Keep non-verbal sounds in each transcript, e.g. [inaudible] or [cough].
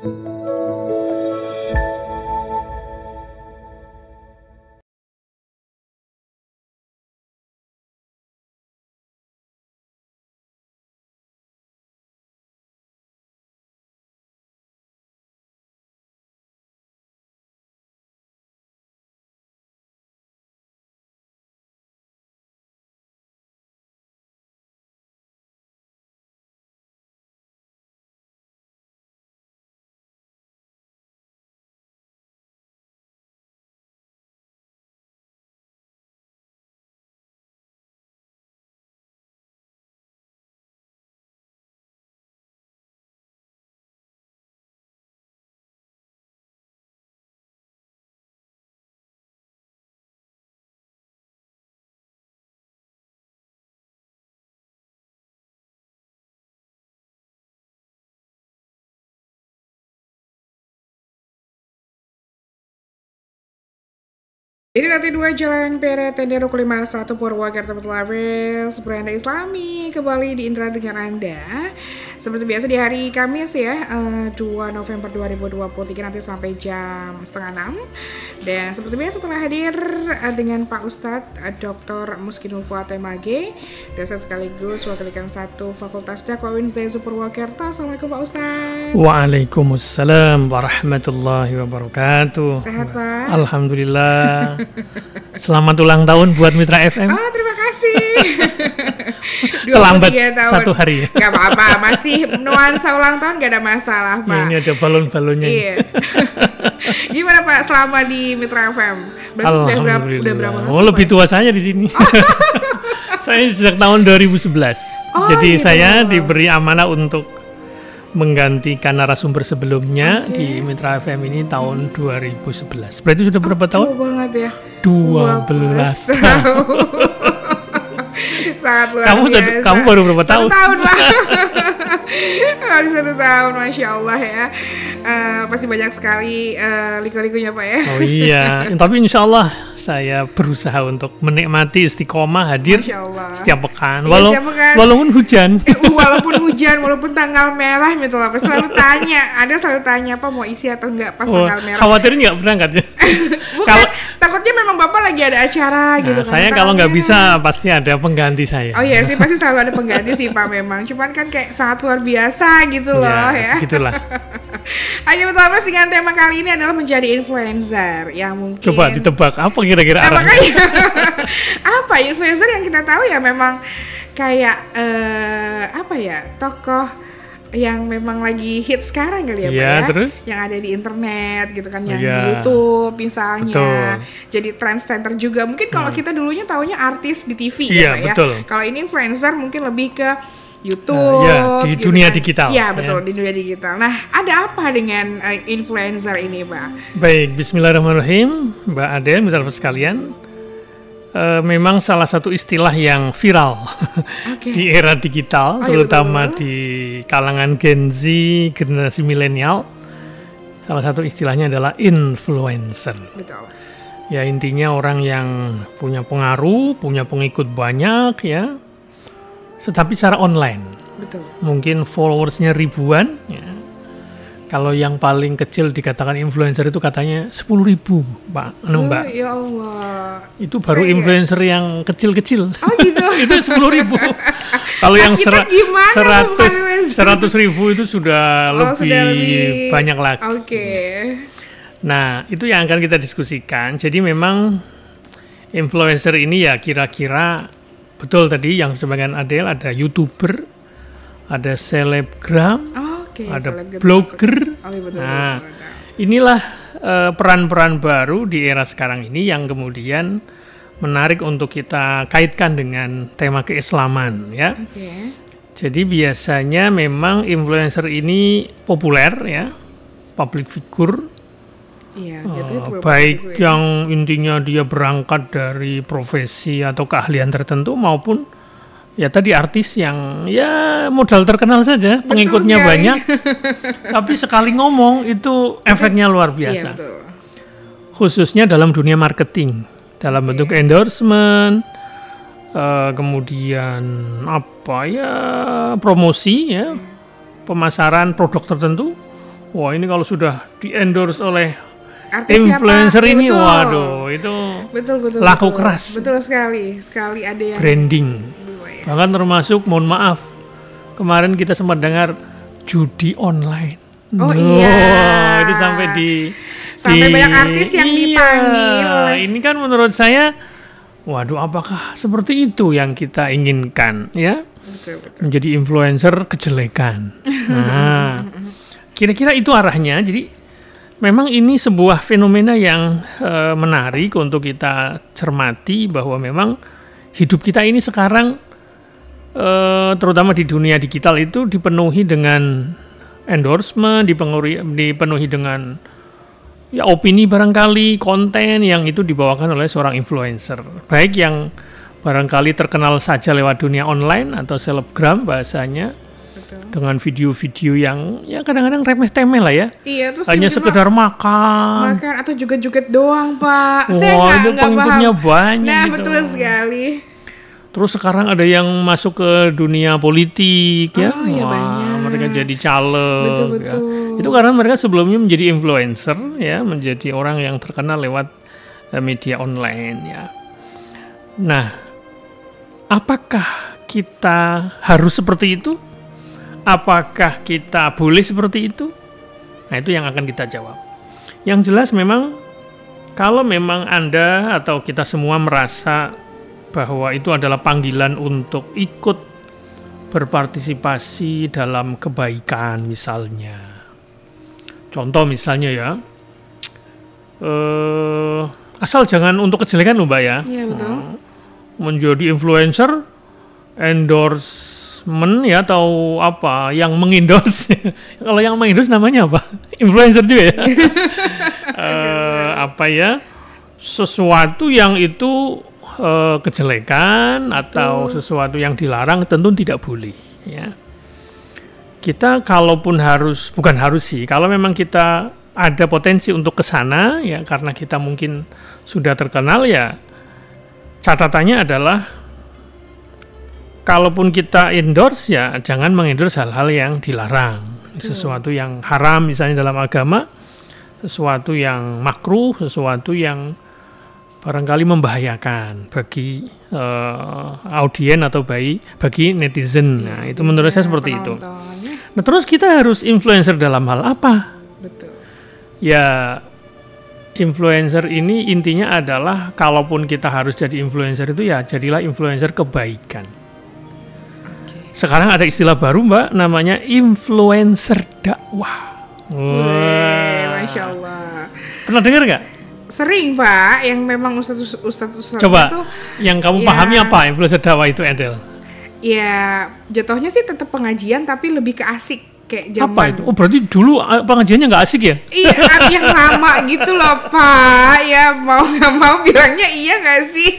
Thank you. Ini nanti dua jalan Pere Tendero 51 Purwakarta Laris, beranda islami kembali di Indra dengan Anda seperti biasa di hari Kamis ya, uh, eh, 2 November 2023 nanti sampai jam setengah 6. Dan seperti biasa telah hadir uh, dengan Pak Ustadz uh, eh, Dr. Muskinul Fuad MAG dosen sekaligus wakil satu Fakultas Dakwah Winzai Superwakerta. Assalamualaikum Pak Ustadz. Waalaikumsalam warahmatullahi wabarakatuh. Sehat Pak. Alhamdulillah. Selamat ulang tahun buat Mitra FM. Oh, ah, terima kasih. [laughs] Terlambat tahun. satu hari. Gak apa-apa, masih masih nuansa ulang tahun gak ada masalah Pak. Ya, ini ada balon-balonnya. Iya. [laughs] Gimana Pak selama di Mitra FM? Berarti sudah berapa? Sudah berapa lama? Oh lebih tua Pak? saya di sini. Oh. [laughs] saya sejak tahun 2011. Oh, Jadi gitu. saya diberi amanah untuk menggantikan narasumber sebelumnya okay. di Mitra FM ini tahun hmm. 2011. Berarti sudah berapa oh, tahun? banget ya. 12, tahun. [laughs] Sangat luar kamu biasa. kamu baru berapa Satu tahun? tahun, Pak. Habis satu tahun, masya Allah ya. Uh, pasti banyak sekali uh, liku-likunya pak ya. Oh iya, tapi insya Allah saya berusaha untuk menikmati istiqomah hadir setiap pekan. Iya, Walau, setiap Walaupun hujan. Eh, uh, walaupun hujan, walaupun tanggal merah gitu lah. Selalu tanya, ada selalu tanya apa mau isi atau enggak pas oh, tanggal merah. Khawatir nggak berangkat [laughs] ya? Bukan, kalau, takutnya memang bapak lagi ada acara nah, gitu. Kan. Saya kalau nggak bisa pasti ada pengganti saya. Oh iya sih pasti selalu ada pengganti sih pak memang. Cuman kan kayak sangat luar biasa gitu ya, loh ya. Gitulah. [laughs] Ayo betul dengan tema kali ini adalah menjadi influencer yang mungkin. Coba ditebak apa kira kira-kira nah, makanya [laughs] apa influencer yang kita tahu ya memang kayak uh, apa ya tokoh yang memang lagi hit sekarang kali ya, ya, Pak iya, ya, terus? yang ada di internet gitu kan, yang ya. di YouTube misalnya, betul. jadi trendsetter juga. Mungkin kalau hmm. kita dulunya tahunya artis di TV ya, iya, ya. Kalau ini influencer mungkin lebih ke YouTube. Uh, ya, di gitu dunia kan. digital. Iya, ya, betul, ya. di dunia digital. Nah, ada apa dengan uh, influencer ini, Pak? Baik, bismillahirrahmanirrahim, Mbak Ade, misalnya sekalian. Uh, memang salah satu istilah yang viral [laughs] okay. di era digital, oh, iya, terutama ya di kalangan Gen Z, generasi milenial. Salah satu istilahnya adalah influencer. Betul. Ya intinya orang yang punya pengaruh, punya pengikut banyak ya, tetapi secara online. Betul. Mungkin followersnya ribuan. Ya. Kalau yang paling kecil dikatakan influencer itu katanya sepuluh ribu, Pak. Anu, oh, Mbak. ya Allah. Itu baru Saya... influencer yang kecil-kecil. Oh gitu. [laughs] itu sepuluh ribu. [laughs] Kalau ser nah, yang seratus [laughs] seratus ribu itu sudah, oh, lebih, sudah lebih banyak lagi. Oke. Okay. Nah, itu yang akan kita diskusikan. Jadi memang influencer ini ya kira-kira betul tadi yang sebagian Adel ada youtuber, ada selebgram, oh, okay. ada selebgram blogger. Oh, iya betul, nah, betul, betul. inilah eh, peran-peran uh, baru di era sekarang ini yang kemudian menarik untuk kita kaitkan dengan tema keislaman, ya. Okay. Jadi biasanya memang influencer ini populer, ya, public figure uh, baik ya. yang intinya dia berangkat dari profesi atau keahlian tertentu maupun ya tadi artis yang ya modal terkenal saja, betul pengikutnya sekali. banyak, [laughs] tapi sekali ngomong itu efeknya luar iya, biasa. Khususnya dalam dunia marketing, dalam okay. Iya. bentuk endorsement, uh, kemudian apa ya promosi ya, pemasaran produk tertentu. Wah ini kalau sudah di endorse oleh artis influencer siapa? Ya, ini ya, waduh itu betul betul laku betul. keras betul sekali sekali ada yang branding yes. bahkan termasuk mohon maaf kemarin kita sempat dengar judi online oh no, iya itu sampai di sampai di, banyak artis yang iya, dipanggil ini kan menurut saya waduh apakah seperti itu yang kita inginkan ya betul, betul. menjadi influencer kejelekan [laughs] nah kira-kira itu arahnya jadi Memang ini sebuah fenomena yang e, menarik untuk kita cermati bahwa memang hidup kita ini sekarang e, terutama di dunia digital itu dipenuhi dengan endorsement, dipenuhi, dipenuhi dengan ya opini barangkali, konten yang itu dibawakan oleh seorang influencer. Baik yang barangkali terkenal saja lewat dunia online atau selebgram bahasanya dengan video-video yang ya kadang-kadang remeh-temeh lah ya. Iya, terus hanya sekedar makan. Makan atau juga joget doang, Pak. Wah, Saya enggak enggak pengikutnya banyak Nah, gitu. betul sekali. Terus sekarang ada yang masuk ke dunia politik ya. oh, ya. Wah, banyak. mereka jadi caleg. Betul, betul. Ya. Itu karena mereka sebelumnya menjadi influencer ya, menjadi orang yang terkenal lewat eh, media online ya. Nah, apakah kita harus seperti itu? Apakah kita boleh seperti itu? Nah, itu yang akan kita jawab. Yang jelas memang kalau memang Anda atau kita semua merasa bahwa itu adalah panggilan untuk ikut berpartisipasi dalam kebaikan misalnya. Contoh misalnya ya, eh, asal jangan untuk kejelekan loh mbak ya. Iya betul. Nah, menjadi influencer, endorse endorsement ya atau apa yang mengindos [laughs] Kalau yang mengendorse namanya apa? [laughs] Influencer juga ya. uh, [laughs] apa ya? Sesuatu yang itu uh, kejelekan Betul. atau sesuatu yang dilarang tentu tidak boleh ya. Kita kalaupun harus bukan harus sih, kalau memang kita ada potensi untuk ke sana ya karena kita mungkin sudah terkenal ya catatannya adalah kalaupun kita endorse ya jangan mengendorse hal-hal yang dilarang sesuatu yang haram misalnya dalam agama sesuatu yang makruh sesuatu yang barangkali membahayakan bagi uh, eh, audien atau bayi bagi netizen iya, nah itu iya, menurut saya iya, seperti itu ya. nah terus kita harus influencer dalam hal apa betul ya influencer ini intinya adalah kalaupun kita harus jadi influencer itu ya jadilah influencer kebaikan sekarang ada istilah baru Mbak, namanya influencer dakwah. Wah, masya Allah. Pernah dengar nggak? Sering Pak, yang memang ustadz ustadz ustadz Coba, itu, yang kamu ya, pahami apa influencer dakwah itu Edel? Ya, jatuhnya sih tetap pengajian tapi lebih ke asik kayak zaman apa itu? Oh berarti dulu eh, pengajiannya nggak asik ya? Iya [laughs] yang lama gitu loh pak ya mau nggak mau bilangnya iya nggak sih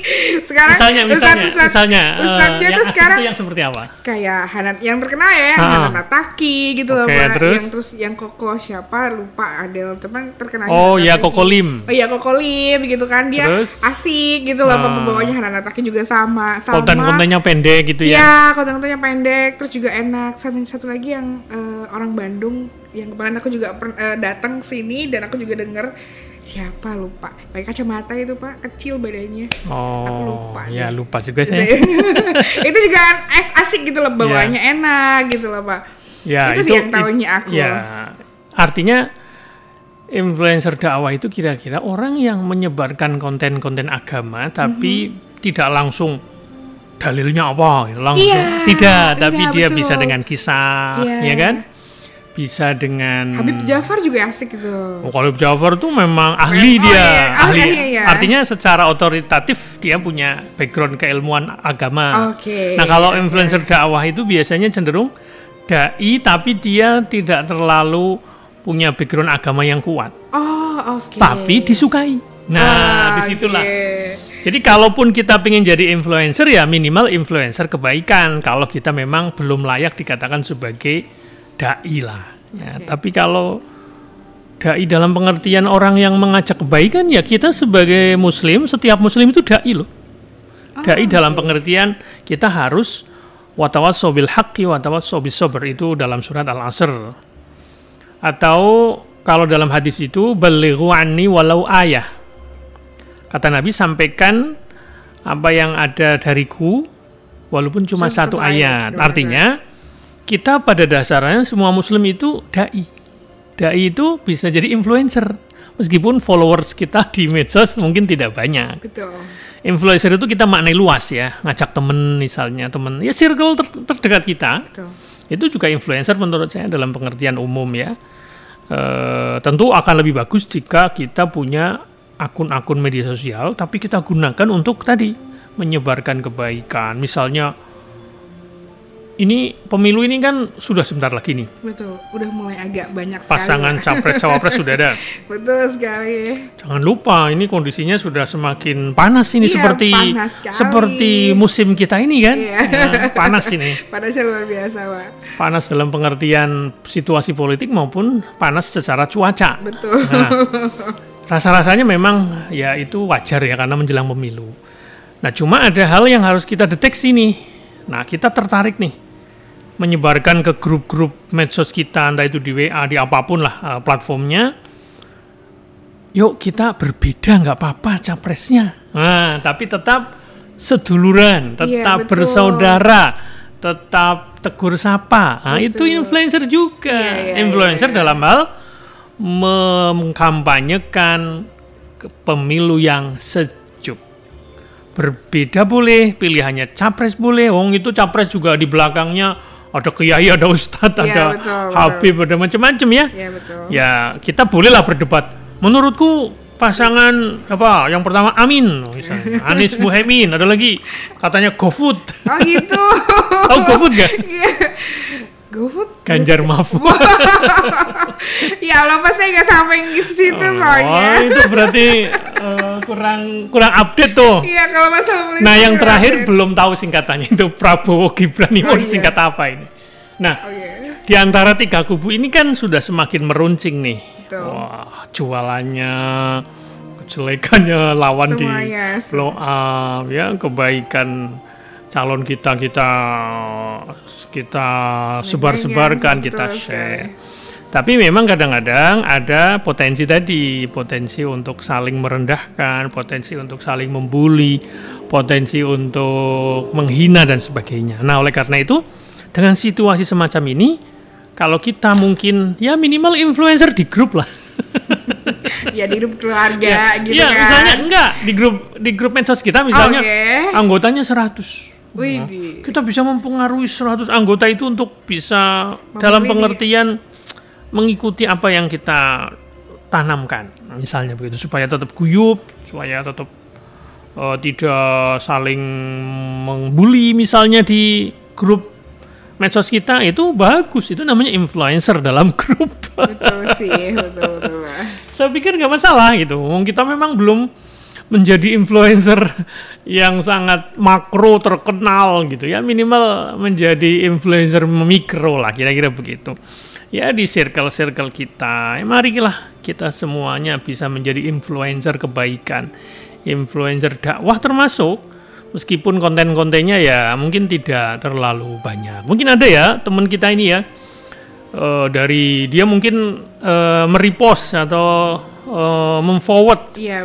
sekarang misalnya misalnya ustad, misalnya eh, ustadnya uh, tuh sekarang yang seperti apa? Kayak Hanan yang terkenal ya yang ah. Hanan Ataki gitu okay, loh pak terus? yang terus yang Koko siapa lupa Adel cuman terkenal Oh ya Koko Lim Oh ya Koko Lim gitu kan dia terus? asik gitu loh uh, ah. pembawanya Hanan Ataki juga sama sama konten kontennya pendek gitu ya? Iya konten kontennya pendek terus juga enak satu satu lagi yang uh, uh, orang Bandung yang kemarin aku juga uh, datang sini dan aku juga denger siapa lupa pakai kacamata itu pak kecil badannya oh aku lupa ya deh. lupa juga sih [laughs] itu juga as kan asik gitu loh bawaannya yeah. enak gitu loh pak yeah, itu, itu sih yang tahunya aku yeah. artinya influencer dakwah itu kira-kira orang yang menyebarkan konten-konten agama tapi mm -hmm. tidak langsung dalilnya apa langsung iya, tidak iya, tapi iya, dia betul. bisa dengan kisah iya. ya kan bisa dengan Habib Jafar juga asik gitu. Oh, kalau Habib Jafar tuh memang oh, ahli iya. oh, dia. Iya, ahli, ahli iya, iya. Artinya secara otoritatif dia punya background keilmuan agama. Okay, nah, kalau influencer dakwah itu biasanya cenderung dai tapi dia tidak terlalu punya background agama yang kuat. Oh, Okay. Tapi disukai. Nah, oh, disitulah. Okay jadi kalaupun kita ingin jadi influencer ya minimal influencer kebaikan kalau kita memang belum layak dikatakan sebagai dai lah. Ya, okay. Tapi kalau dai dalam pengertian orang yang mengajak kebaikan ya kita sebagai muslim setiap muslim itu dai loh. Oh, dai okay. dalam pengertian kita harus watawasobil haki, watawasobil sober itu dalam surat Al-Asr. Atau kalau dalam hadis itu beliruani walau ayah Kata Nabi sampaikan apa yang ada dariku walaupun cuma satu, satu ayat. ayat. Artinya kita pada dasarnya semua muslim itu dai. Dai itu bisa jadi influencer. Meskipun followers kita di medsos mungkin tidak banyak. Betul. Influencer itu kita maknai luas ya, ngajak temen misalnya, temen ya circle ter terdekat kita. Betul. Itu juga influencer menurut saya dalam pengertian umum ya. E, tentu akan lebih bagus jika kita punya akun-akun media sosial, tapi kita gunakan untuk tadi menyebarkan kebaikan. Misalnya ini pemilu ini kan sudah sebentar lagi nih. Betul, udah mulai agak banyak pasangan [laughs] capres cawapres sudah ada. Betul sekali. Jangan lupa ini kondisinya sudah semakin panas ini iya, seperti panas seperti musim kita ini kan. Iya. [laughs] Nah, panas ini. [laughs] Panasnya luar biasa, Pak. Panas dalam pengertian situasi politik maupun panas secara cuaca. Betul. Nah, Rasa-rasanya memang ya itu wajar ya karena menjelang pemilu. Nah, cuma ada hal yang harus kita deteksi nih. Nah, kita tertarik nih menyebarkan ke grup-grup medsos kita, entah itu di WA, di apapun lah eh, platformnya. Yuk kita berbeda nggak apa-apa capresnya. Nah, tapi tetap seduluran, iya, tetap iya, bersaudara, tetap tegur sapa. Nah, itu influencer juga. Iya, iya, influencer iya, iya. dalam hal mengkampanyekan pemilu yang sejuk. Berbeda boleh, pilihannya capres boleh. Wong itu capres juga di belakangnya ada kiai, ada ustadz, ya, ada betul, habib, betul. ada macam-macam ya. Ya, betul. ya kita bolehlah berdebat. Menurutku pasangan apa yang pertama Amin misalnya [laughs] Anies Muhaimin ada lagi katanya GoFood oh gitu [laughs] tahu GoFood gak iya. GoFood? Ganjar Mahfud. [laughs] ya Allah, pasti nggak sampai ke situ oh, soalnya. Oh, itu berarti uh, kurang kurang update tuh. Iya, kalau masalah Nah, yang terakhir update. belum tahu singkatannya itu Prabowo Gibran ini oh, iya. singkat apa ini. Nah, oh, iya. di antara tiga kubu ini kan sudah semakin meruncing nih. Betul. Wah, jualannya kejelekannya lawan Semuanya. di blow up ya, kebaikan calon kita kita kita ya, sebar-sebarkan kita share. Tapi memang kadang-kadang ada potensi tadi, potensi untuk saling merendahkan, potensi untuk saling membuli, potensi untuk menghina dan sebagainya. Nah, oleh karena itu, dengan situasi semacam ini, kalau kita mungkin ya minimal influencer di grup lah. [laughs] ya di grup keluarga ya, gitu ya, kan. Iya, misalnya enggak di grup di grup medsos kita misalnya okay. anggotanya 100 Widi. Nah, kita bisa mempengaruhi 100 anggota itu untuk bisa Memilih dalam pengertian mengikuti apa yang kita tanamkan, misalnya begitu supaya tetap guyup, supaya tetap uh, tidak saling membuli misalnya di grup medsos kita itu bagus itu namanya influencer dalam [laughs] grup betul sih betul betul saya pikir nggak masalah gitu kita memang belum menjadi influencer [laughs] yang sangat makro terkenal gitu ya minimal menjadi influencer mikro lah kira-kira begitu ya di circle-circle kita ya, lah kita semuanya bisa menjadi influencer kebaikan influencer dakwah termasuk meskipun konten-kontennya ya mungkin tidak terlalu banyak mungkin ada ya teman kita ini ya uh, dari dia mungkin uh, eh, meripos atau Eh, memforward konten iya,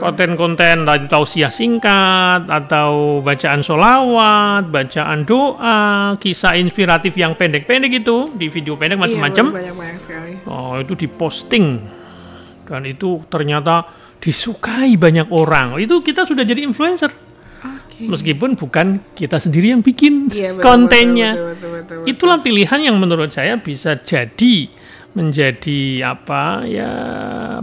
konten-konten dan tausiah singkat atau bacaan solawat, bacaan doa, kisah inspiratif yang pendek-pendek itu di video pendek iya, macam-macam. Yeah, Oh, itu diposting dan itu ternyata disukai banyak orang. Itu kita sudah jadi influencer. Meskipun bukan kita sendiri yang bikin iya, betul, kontennya. Betul, betul, betul, betul, betul, betul. Itulah pilihan yang menurut saya bisa jadi menjadi apa ya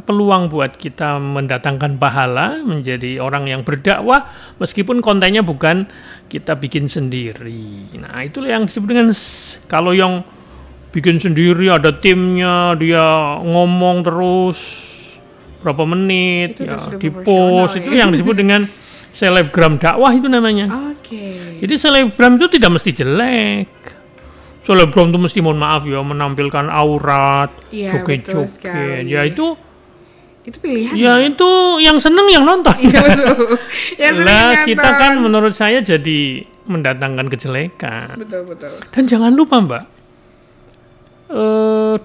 peluang buat kita mendatangkan pahala menjadi orang yang berdakwah meskipun kontennya bukan kita bikin sendiri. Nah, itu yang disebut dengan kalau yang bikin sendiri ada timnya, dia ngomong terus berapa menit itu ya di post ya? itu yang disebut dengan selebgram dakwah itu namanya. Okay. Jadi selebgram itu tidak mesti jelek selebgram tuh mesti mohon maaf ya menampilkan aurat, ya, joget-joget. Ya itu itu pilihan. Ya, ya itu yang seneng yang nonton. ya, betul. yang seneng lah yang kita kan menurut saya jadi mendatangkan kejelekan. Betul betul. Dan jangan lupa Mbak, e,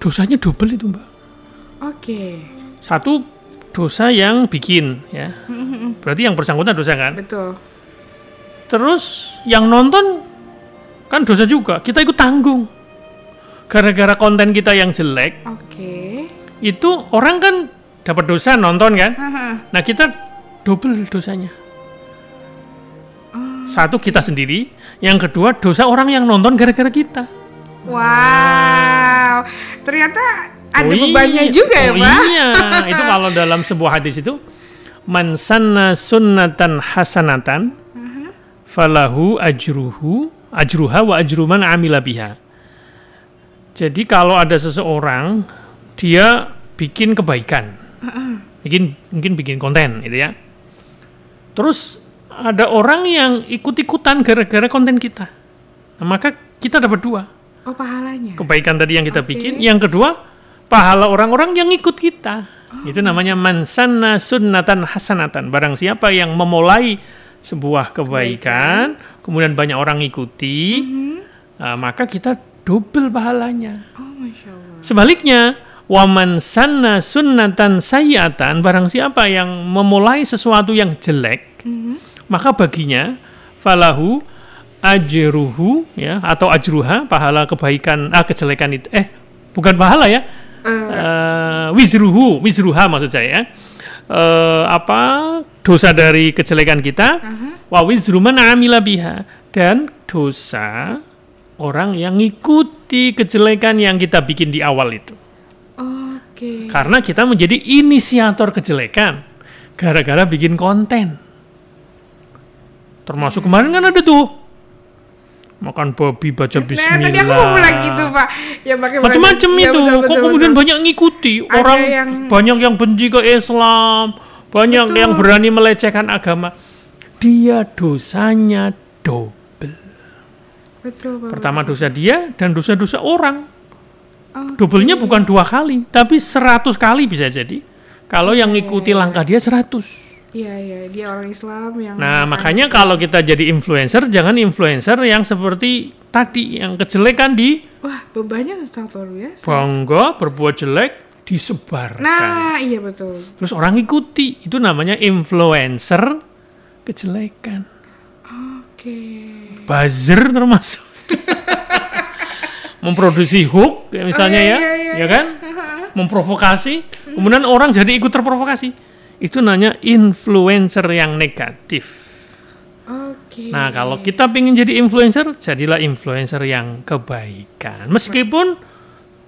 dosanya double itu Mbak. Oke. Okay. Satu dosa yang bikin ya, berarti yang bersangkutan dosa kan. Betul. Terus yang nonton Kan dosa juga. Kita ikut tanggung. Gara-gara konten kita yang jelek. Oke. Okay. Itu orang kan dapat dosa nonton kan? uh-huh. Nah, kita double dosanya. Oh, Satu kita okay. sendiri, yang kedua dosa orang yang nonton gara-gara kita. Wow. Ternyata ada oh bebannya juga iya. juga ya, oh, Pak. Iya, itu [laughs] kalau dalam sebuah hadis itu mansana sunnatan hasanatan uh -huh. falahu ajruhu ajruha wa ajruman amila biha. Jadi kalau ada seseorang dia bikin kebaikan. Bikin mungkin bikin konten gitu ya. Terus ada orang yang ikut-ikutan gara-gara konten kita. Nah, maka kita dapat dua. Oh, pahalanya. Kebaikan tadi yang kita okay. bikin, yang kedua pahala orang-orang yang ikut kita. Oh. Itu namanya iya. mansana sunnatan hasanatan. Barang siapa yang memulai sebuah kebaikan, kebaikan kemudian banyak orang ikuti, mm-hmm. uh, maka kita double pahalanya. Oh, Sebaliknya, waman sana sunnatan sayyatan, barang siapa yang memulai sesuatu yang jelek, mm-hmm. maka baginya falahu ajruhu ya atau ajruha pahala kebaikan ah kejelekan itu eh bukan pahala ya uh. Uh, wizruhu wizruha maksud saya uh, apa dosa dari kejelekan kita mhm. wa wizru man amila biha dan dosa orang yang ngikuti kejelekan yang kita bikin di awal itu. Oke. Karena kita menjadi inisiator kejelekan gara-gara bikin konten. Termasuk hmm. kemarin kan ada tuh makan babi baca bismillah. Nah, tadi aku bilang gitu, Pak. Ya macam-macam ya, itu. Ya, betul, betul, Kok betul, kemudian betul. banyak ngikuti orang yang... banyak yang benci ke Islam banyak Betul. yang berani melecehkan agama. Dia dosanya double. Betul, Pertama dosa dia dan dosa-dosa orang. Okay. Doublenya bukan dua kali, tapi seratus kali bisa jadi. Kalau okay. yang ngikuti langkah dia seratus. Iya iya dia orang Islam yang. Nah makanya kalau kita jadi influencer jangan influencer yang seperti tadi yang kejelekan di. Wah bebannya sangat luar biasa. Bangga berbuat jelek disebarkan. Nah, iya betul. Terus orang ikuti. Itu namanya influencer kejelekan. Oke. Okay. Buzzer termasuk. [laughs] Memproduksi hook ya misalnya oh, iya, ya, iya, iya ya kan? Iya. [laughs] Memprovokasi, kemudian orang jadi ikut terprovokasi. Itu namanya influencer yang negatif. Oke. Nah, kalau kita ingin jadi influencer, jadilah influencer yang kebaikan. Meskipun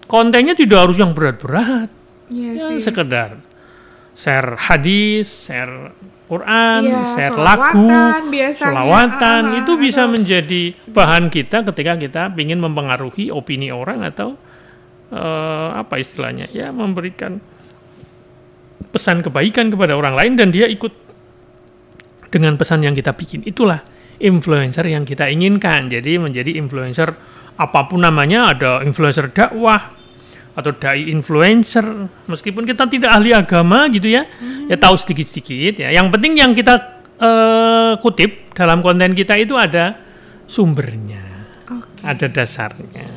kontennya tidak harus yang berat-berat. Yeah, yang sekedar share hadis, share Quran, yeah, share lagu, selawatan uh, ah, ah, itu bisa menjadi sedih. bahan kita ketika kita ingin mempengaruhi opini orang atau uh, apa istilahnya ya memberikan pesan kebaikan kepada orang lain dan dia ikut dengan pesan yang kita bikin itulah influencer yang kita inginkan jadi menjadi influencer apapun namanya ada influencer dakwah atau dai influencer meskipun kita tidak ahli agama gitu ya, ya hmm ya tahu sedikit-sedikit ya yang penting yang kita uh, kutip dalam konten kita itu ada sumbernya okay. ada dasarnya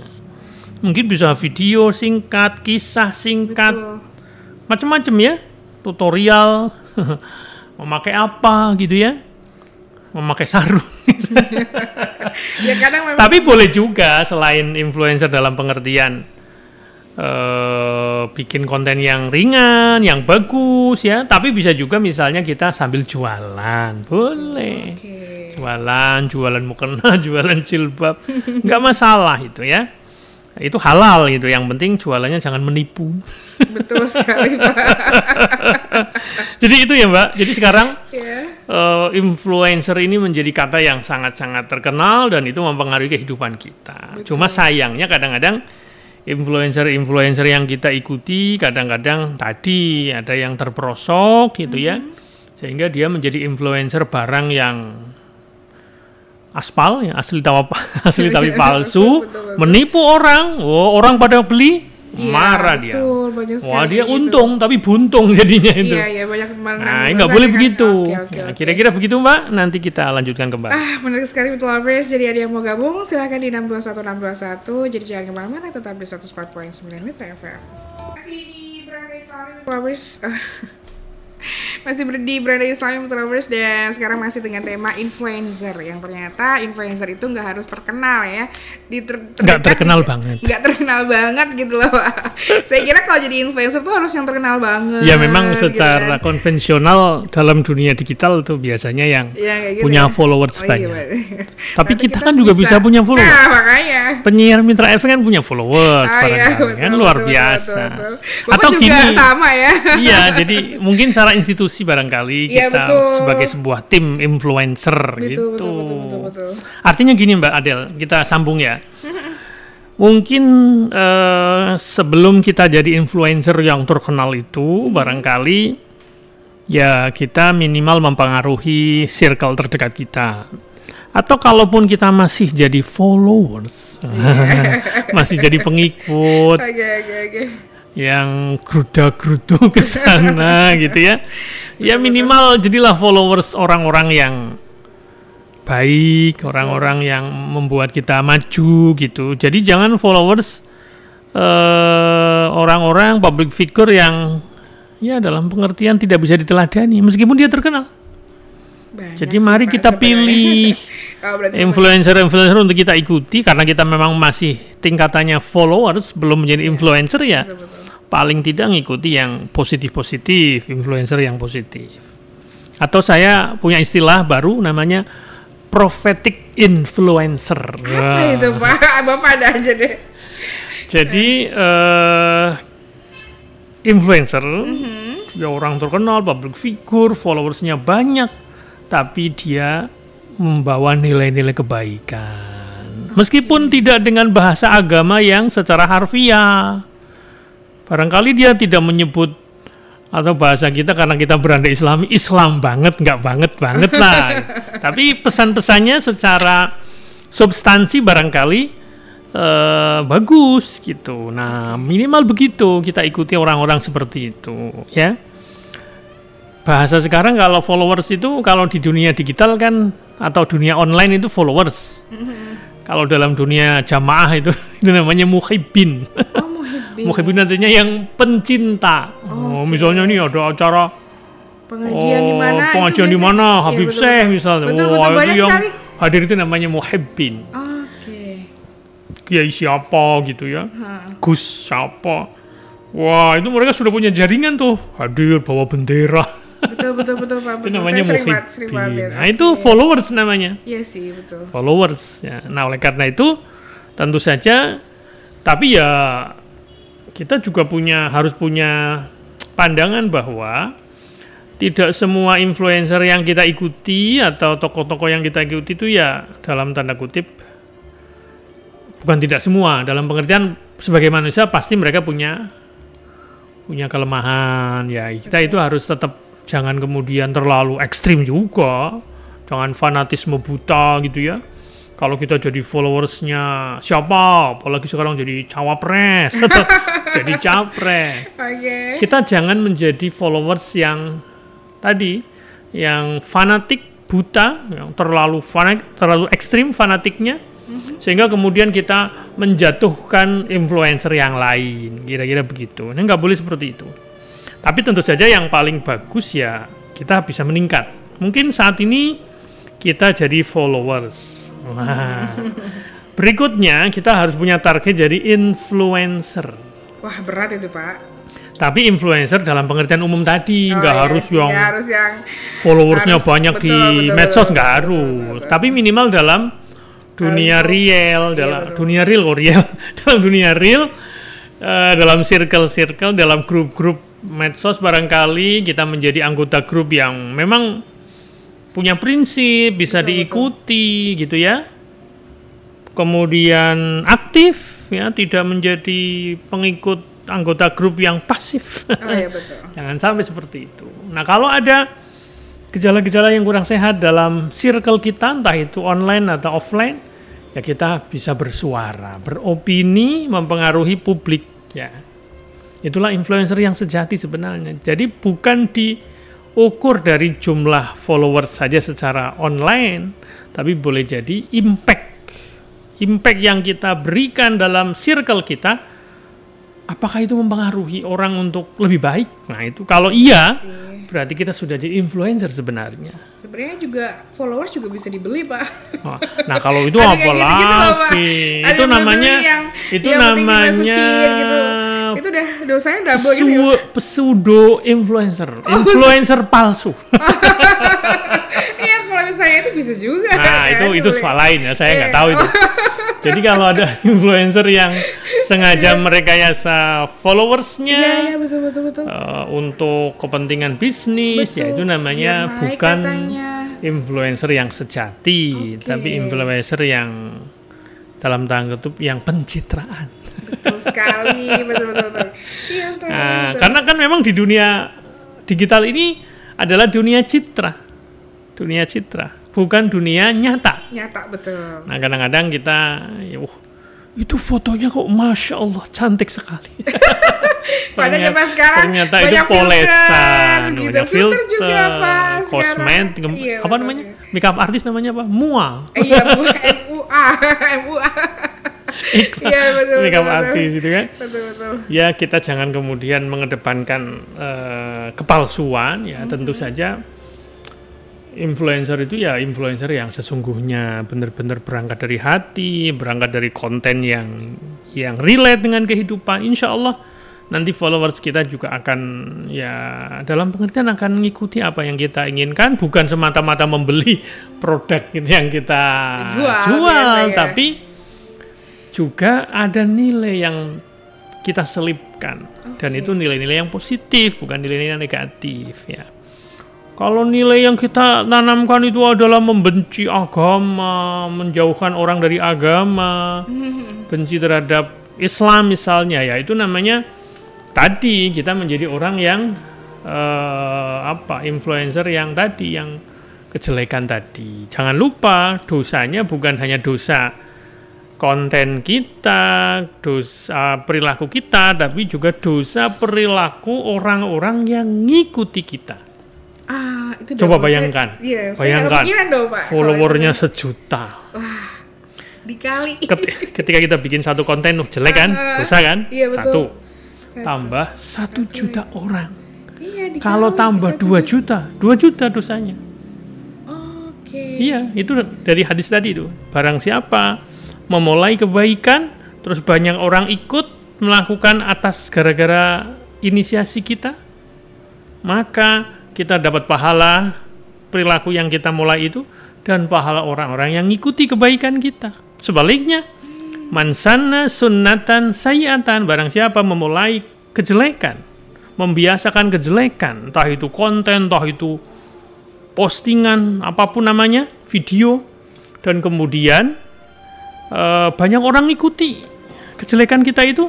mungkin bisa video singkat kisah singkat macam-macam ya tutorial [laughs] memakai apa gitu ya memakai sarung. [laughs] ya Tapi boleh juga selain influencer dalam pengertian Eh, bikin konten yang ringan, yang bagus ya. Tapi bisa juga misalnya kita sambil jualan, boleh. Okay. Jualan, jualan mukena, [laughs] jualan jilbab, nggak masalah itu ya. Itu halal gitu. Yang penting jualannya jangan menipu. [laughs] Betul sekali pak. [laughs] Jadi itu ya mbak. Jadi sekarang. Yeah iya. uh, influencer ini menjadi kata yang sangat-sangat terkenal dan itu mempengaruhi kehidupan kita. Betul. Cuma sayangnya kadang-kadang influencer-influencer yang kita ikuti kadang-kadang tadi ada yang terperosok gitu mm -hmm. ya mm-hmm. sehingga dia menjadi influencer barang yang aspal ya [laughs] asli tapi asli [laughs] tapi palsu betul, betul. menipu orang oh, orang pada beli Iya, marah dia. Betul, Wah dia gitu. untung tapi buntung jadinya itu. Iya iya banyak Nah nggak boleh kan? begitu. Oke, kira nah, okay, okay, Kira-kira begitu mbak. Nanti kita lanjutkan kembali. Ah menarik sekali betul lovers. Jadi ada yang mau gabung silahkan di enam enam satu satu Jadi jangan kemana-mana tetap di satu empat 104.9 Mitra FM. Masih di Berantai Suami. Lovers. [laughs] masih di berada Islamic Travelers dan sekarang masih dengan tema influencer yang ternyata influencer itu nggak harus terkenal ya di ter nggak terkenal banget nggak terkenal banget gitu loh saya kira kalau jadi influencer tuh harus yang terkenal banget ya memang gitu secara gitu kan. konvensional dalam dunia digital tuh biasanya yang ya, gitu punya ya. followers oh, iya, banyak [laughs] tapi, tapi kita, kita kan juga bisa punya followers nah, makanya penyiar Mitra FM kan punya followers ah, iya, kan betul, kan luar betul, biasa betul, betul. betul. atau juga gini, sama ya iya [laughs] jadi mungkin secara institusi berdiskusi barangkali ya, kita betul. sebagai sebuah tim influencer betul, gitu. Betul, betul, betul, betul, betul. Artinya gini Mbak Adel, kita sambung ya. [laughs] Mungkin uh, sebelum kita jadi influencer yang terkenal itu, hmm. barangkali ya kita minimal mempengaruhi circle terdekat kita atau kalaupun kita masih jadi followers, iya. [laughs] masih jadi pengikut, okay, okay, okay yang gruda-grudu [laughs] ke sana gitu ya. Ya minimal jadilah followers orang-orang yang baik, orang-orang yang membuat kita maju gitu. Jadi jangan followers eh, orang-orang uh, public figure yang ya dalam pengertian tidak bisa diteladani meskipun dia terkenal. Banyak Jadi mari kita pilih [laughs] influencer-influencer untuk kita ikuti karena kita memang masih tingkatannya followers belum menjadi iya. influencer ya. Betul -betul paling tidak ngikuti yang positif-positif, influencer yang positif. Atau saya punya istilah baru namanya prophetic influencer. Apa itu Pak? Bapak [laughs] ada aja deh. Jadi uh, influencer, mm-hmm. ya orang terkenal, public figure, followersnya banyak, tapi dia membawa nilai-nilai kebaikan. Meskipun mm-hmm. tidak dengan bahasa agama yang secara harfiah Barangkali dia tidak menyebut atau bahasa kita karena kita beranda Islami Islam banget nggak banget banget lah [laughs] tapi pesan-pesannya secara substansi barangkali uh, bagus gitu nah minimal begitu kita ikuti orang-orang seperti itu ya bahasa sekarang kalau followers itu kalau di dunia digital kan atau dunia online itu followers mm-hmm. kalau dalam dunia jamaah itu [laughs] itu namanya muhibbin [laughs] nantinya yang pencinta. Oh, oh misalnya nih ada acara pengajian oh, di mana? Pengajian di mana? Iya, Habib ya, misalnya. Betul, betul, banyak yang sekali. hadir itu namanya muhibbin. Oke. Okay. Kiai siapa gitu ya? Ha. Gus siapa? Wah, itu mereka sudah punya jaringan tuh. Hadir bawa bendera. Betul betul betul Pak. [laughs] Betul. itu namanya Saya Sering banget, sering banget. Nah, okay. itu followers namanya. Iya sih, betul. Followers. Ya. Nah, oleh karena itu tentu saja tapi ya kita juga punya harus punya pandangan bahwa tidak semua influencer yang kita ikuti atau tokoh-tokoh yang kita ikuti itu ya dalam tanda kutip bukan tidak semua dalam pengertian sebagai manusia pasti mereka punya punya kelemahan ya kita itu harus tetap jangan kemudian terlalu ekstrim juga jangan fanatisme buta gitu ya kalau kita jadi followersnya siapa apalagi sekarang jadi cawapres [laughs] jadi capres okay. kita jangan menjadi followers yang tadi yang fanatik buta yang terlalu fanatik terlalu ekstrim fanatiknya mhm. sehingga kemudian kita menjatuhkan influencer yang lain kira-kira begitu ini nggak boleh seperti itu tapi tentu saja yang paling bagus ya kita bisa meningkat mungkin saat ini kita jadi followers Berikutnya kita harus punya target jadi influencer. Wah berat itu pak. Tapi influencer dalam pengertian umum tadi oh, nggak iya, harus, yang harus yang followersnya harus, banyak betul, di betul, medsos nggak harus. Betul, betul, betul. Tapi minimal dalam dunia uh, real, iya, dalam betul. dunia real kok oh, real, [laughs] dalam dunia real, uh, dalam circle-circle, dalam grup-grup medsos barangkali kita menjadi anggota grup yang memang punya prinsip, bisa betul, diikuti betul. gitu ya. Kemudian aktif ya, tidak menjadi pengikut anggota grup yang pasif. Oh, iya, [laughs] betul. Jangan sampai seperti itu. Nah, kalau ada gejala-gejala yang kurang sehat dalam circle kita, entah itu online atau offline, ya kita bisa bersuara, beropini, mempengaruhi publik ya. Itulah influencer yang sejati sebenarnya. Jadi bukan di ukur dari jumlah followers saja secara online, tapi boleh jadi impact. Impact yang kita berikan dalam circle kita, apakah itu mempengaruhi orang untuk lebih baik? Nah itu kalau iya, iya berarti kita sudah jadi influencer sebenarnya. Sebenarnya juga followers juga bisa dibeli pak. Oh, nah kalau itu [laughs] apa lagi? Gitu, gitu, itu namanya, yang, itu yang namanya itu udah dosanya double gitu ya? pseudo influencer oh, influencer palsu [laughs] iya kalau misalnya itu bisa juga nah ya, itu itu soal lain ya saya nggak yeah. tahu itu [laughs] jadi kalau ada influencer yang sengaja iya. merekayasa followersnya yeah, yeah, Uh, untuk kepentingan bisnis ya betul. ya itu namanya ya, bukan katanya. influencer yang sejati okay. tapi influencer yang dalam tangga itu yang pencitraan betul sekali betul betul betul iya nah, karena kan memang di dunia digital ini adalah dunia citra dunia citra bukan dunia nyata nyata betul nah kadang-kadang kita ya, uh, itu fotonya kok masya Allah cantik sekali [laughs] Padahal pas ya, sekarang ternyata banyak itu polesan, filter, gitu. banyak filter, filter juga pas kosmet, iya, apa namanya? Makeup artis namanya apa? Mua. iya, MUA, MUA. [laughs] iklan ya, betul, betul, betul. gitu kan betul, betul. ya kita jangan kemudian mengedepankan uh, kepalsuan ya mm -hmm. tentu saja influencer itu ya influencer yang sesungguhnya benar-benar berangkat dari hati berangkat dari konten yang yang relate dengan kehidupan insya Allah nanti followers kita juga akan ya dalam pengertian akan mengikuti apa yang kita inginkan bukan semata-mata membeli [laughs] produk yang kita jual, jual tapi juga ada nilai yang kita selipkan okay. dan itu nilai-nilai yang positif bukan nilai-nilai yang negatif ya kalau nilai yang kita tanamkan itu adalah membenci agama menjauhkan orang dari agama [laughs] benci terhadap Islam misalnya ya itu namanya tadi kita menjadi orang yang uh, apa influencer yang tadi yang kejelekan tadi jangan lupa dosanya bukan hanya dosa konten kita, dosa eh, perilaku kita, tapi juga dosa perilaku orang-orang yang ngikuti kita. Ah, itu Coba iya, dong, bayangkan. Saya, yeah, bayangkan. Followernya sejuta. Wah, dikali. Ketika kita bikin satu konten oh, jelek kan? Ah, dosa kan? Iya, betul. Satu. Tambah satu juta orang. Iya, Kalau tambah dua juta, dua juta dosanya. Iya, itu dari hadis tadi itu. Barang siapa memulai kebaikan, terus banyak orang ikut melakukan atas gara-gara inisiasi kita, maka kita dapat pahala perilaku yang kita mulai itu dan pahala orang-orang yang ngikuti kebaikan kita. Sebaliknya, mansana sunatan sayiatan barang siapa memulai kejelekan, membiasakan kejelekan, entah itu konten, entah itu postingan, apapun namanya, video, dan kemudian Eh, banyak orang ikuti kejelekan kita itu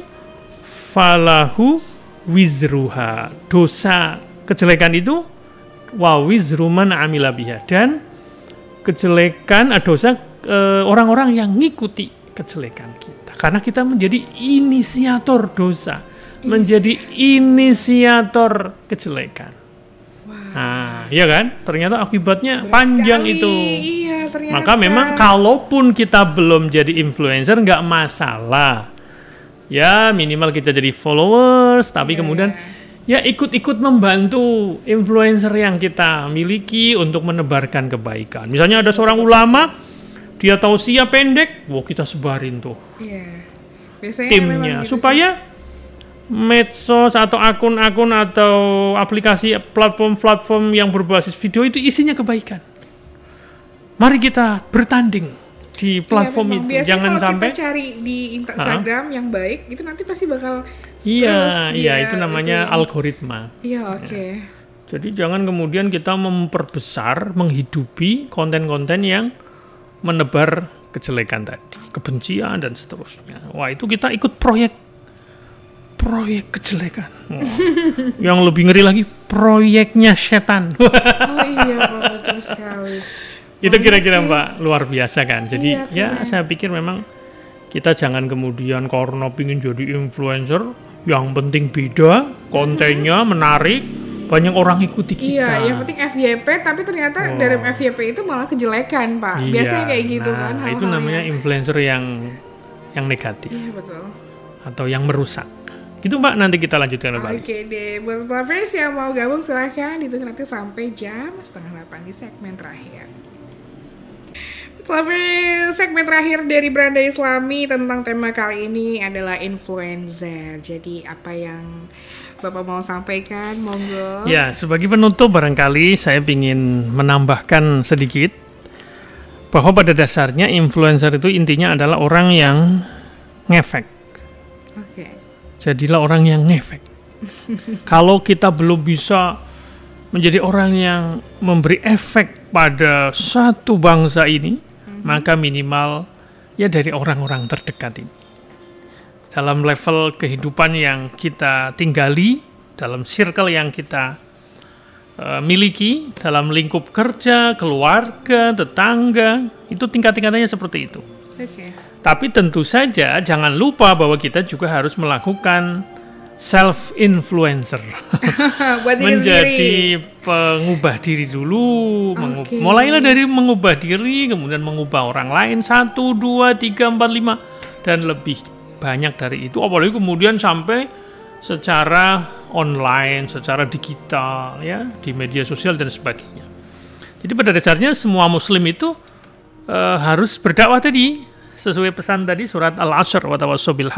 falahu wizruha dosa kejelekan itu wawizruman wizruman amila dan kejelekan atau eh, dosa orang eh, orang-orang yang ngikuti kejelekan kita karena kita menjadi inisiator dosa Inis. menjadi inisiator kejelekan wow. nah ya kan ternyata akibatnya Berat panjang sekali. itu iya ternyata. Maka memang kalaupun kita belum jadi influencer nggak masalah. Ya minimal kita jadi followers, tapi yeah. kemudian ya ikut-ikut membantu influencer yang kita miliki untuk menebarkan kebaikan. Misalnya ada seorang ulama, dia tahu siap pendek, wah kita sebarin tuh. Yeah. Iya. timnya gitu supaya medsos atau akun-akun atau aplikasi platform-platform yang berbasis video itu isinya kebaikan mari kita bertanding di iya, platform ya, itu. Biasanya Jangan kalau sampai kita cari di Instagram ha? yang baik itu nanti pasti bakal Iya, iya itu namanya itu. Ya. algoritma. Iya, oke. Okay. Ya. Jadi jangan kemudian kita memperbesar, menghidupi konten-konten yang menebar kejelekan tadi, kebencian dan seterusnya. Wah, itu kita ikut proyek proyek kejelekan. Wah. [laughs] Yang lebih ngeri lagi proyeknya setan. oh iya, betul sekali itu oh, kira-kira iya Mbak luar biasa kan. Jadi iya, ya saya pikir memang kita jangan kemudian karena pingin jadi influencer, yang penting beda, kontennya mm-hmm. menarik, banyak orang ikuti iya, kita. Iya, yang penting FYP tapi ternyata oh. dari FYP itu malah kejelekan, Pak. Iya, Biasanya kayak gitu nah, kan. Hal-hal itu namanya yang... influencer yang yang negatif. Iya, betul. Atau yang merusak. Gitu, Mbak, nanti kita lanjutkan lagi. Oke deh, buat lovers yang mau gabung silahkan Itu nanti sampai jam setengah delapan di segmen terakhir. Lovers, segmen terakhir dari Beranda Islami tentang tema kali ini adalah influencer. Jadi apa yang Bapak mau sampaikan, monggo. Ya, sebagai penutup barangkali saya ingin menambahkan sedikit bahwa pada dasarnya influencer itu intinya adalah orang yang ngefek. Oke. Okay. Jadilah orang yang ngefek. [laughs] Kalau kita belum bisa menjadi orang yang memberi efek pada satu bangsa ini, Hmm. maka minimal ya dari orang-orang terdekat ini. Dalam level kehidupan yang kita tinggali, dalam circle yang kita uh, miliki, dalam lingkup kerja, keluarga, tetangga, itu tingkat-tingkatannya seperti itu. Okay. Tapi tentu saja jangan lupa bahwa kita juga harus melakukan self influencer [laughs] buat diri menjadi pengubah diri dulu okay. mulailah dari mengubah diri kemudian mengubah orang lain satu dua tiga empat lima dan lebih banyak dari itu apalagi kemudian sampai secara online secara digital ya di media sosial dan sebagainya jadi pada dasarnya semua muslim itu uh, harus berdakwah tadi sesuai pesan tadi surat al-asr wa tawassaw bil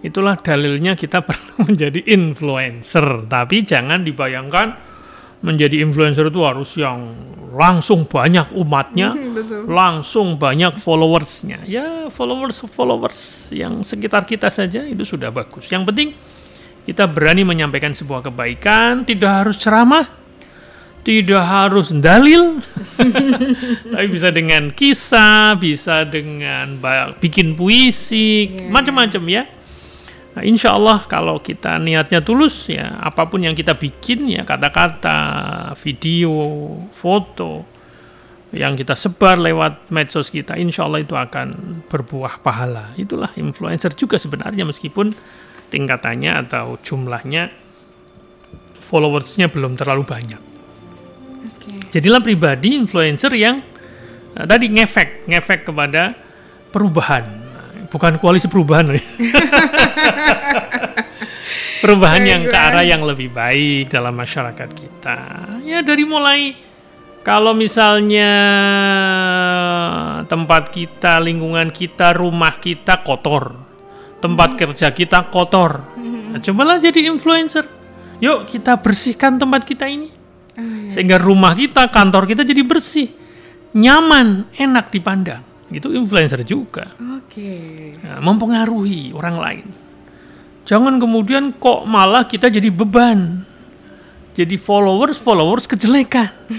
Itulah dalilnya kita [laughs] perlu menjadi influencer. Tapi jangan dibayangkan menjadi influencer itu harus yang langsung banyak umatnya, [laughs] hmm, Betul. langsung banyak followersnya. Ya followers followers yang sekitar kita saja itu sudah bagus. Yang penting kita berani menyampaikan sebuah kebaikan, tidak harus ceramah, tidak harus dalil, [laughs] tapi bisa dengan kisah, bisa dengan bikin puisi, yeah. macam-macam ya Nah, insya Allah kalau kita niatnya tulus ya apapun yang kita bikin ya kata-kata, video, foto yang kita sebar lewat medsos kita, insya Allah itu akan berbuah pahala. Itulah influencer juga sebenarnya meskipun tingkatannya atau jumlahnya followersnya belum terlalu banyak. Okay. Jadilah pribadi influencer yang eh, tadi ngefek, ngefek kepada perubahan bukan koalisi perubahan [laughs] perubahan yang ke arah yang lebih baik dalam masyarakat kita. Ya dari mulai kalau misalnya tempat kita, lingkungan kita, rumah kita kotor, tempat hmm. kerja kita kotor, hmm. nah, cobalah jadi influencer. Yuk kita bersihkan tempat kita ini, ah, iya. sehingga rumah kita, kantor kita jadi bersih, nyaman, enak dipandang itu influencer juga. Oke. Okay. Ya, nah, mempengaruhi orang lain. Jangan kemudian kok malah kita jadi beban. Jadi followers followers kejelekan. [laughs]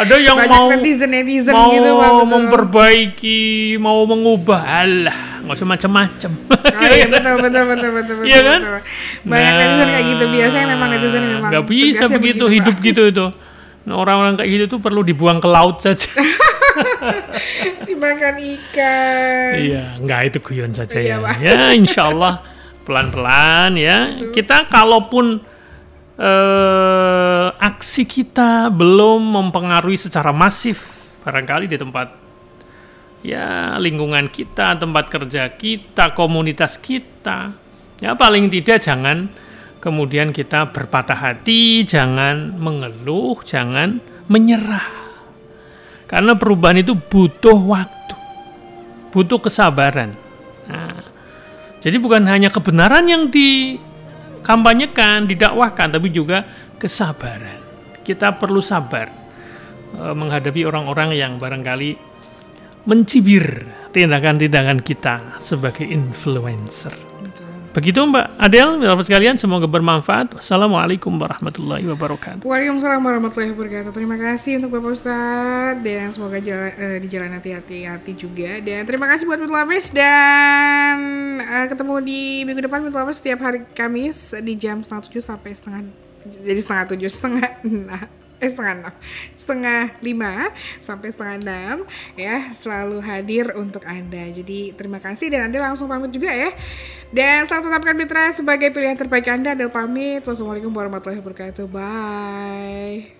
Ada yang Banyak mau netizen, netizen gitu, mau gitu, Pak, betul. memperbaiki, mau mengubah, alah nggak usah macam-macam. oh iya betul [laughs] iya kan? betul betul betul betul. Iya kan? Betul. Banyak nah, netizen kayak gitu biasanya memang nah, netizen memang. nggak bisa begitu, begitu hidup gitu itu. Nah, orang-orang kayak gitu tuh perlu dibuang ke laut saja. [laughs] Dimakan ikan. Iya, enggak itu guyon saja iya, ya. Ya, insya Allah pelan-pelan ya. Itu. Iya. Kita kalaupun eh, aksi kita belum mempengaruhi secara masif barangkali di tempat ya lingkungan kita, tempat kerja kita, komunitas kita. Ya paling tidak jangan kemudian kita berpatah hati, jangan mengeluh, jangan menyerah. Karena perubahan itu butuh waktu, butuh kesabaran. Nah, jadi bukan hanya kebenaran yang dikampanyekan, didakwahkan, tapi juga kesabaran. Kita perlu sabar e, menghadapi orang-orang yang barangkali mencibir tindakan-tindakan kita sebagai influencer. Begitu Mbak Adel, Bapak sekalian semoga bermanfaat. Assalamualaikum warahmatullahi wabarakatuh. Waalaikumsalam warahmatullahi wabarakatuh. Terima kasih untuk Bapak Ustaz dan semoga jala, uh, di jalan hati-hati hati juga. Dan terima kasih buat Mutlaves dan uh, ketemu di minggu depan Mutlaves setiap hari Kamis di jam setengah tujuh sampai setengah jadi setengah tujuh setengah enam eh setengah enam setengah lima sampai setengah enam ya selalu hadir untuk anda jadi terima kasih dan anda langsung pamit juga ya dan selalu tetapkan Mitra sebagai pilihan terbaik anda Adel pamit wassalamualaikum warahmatullahi wabarakatuh bye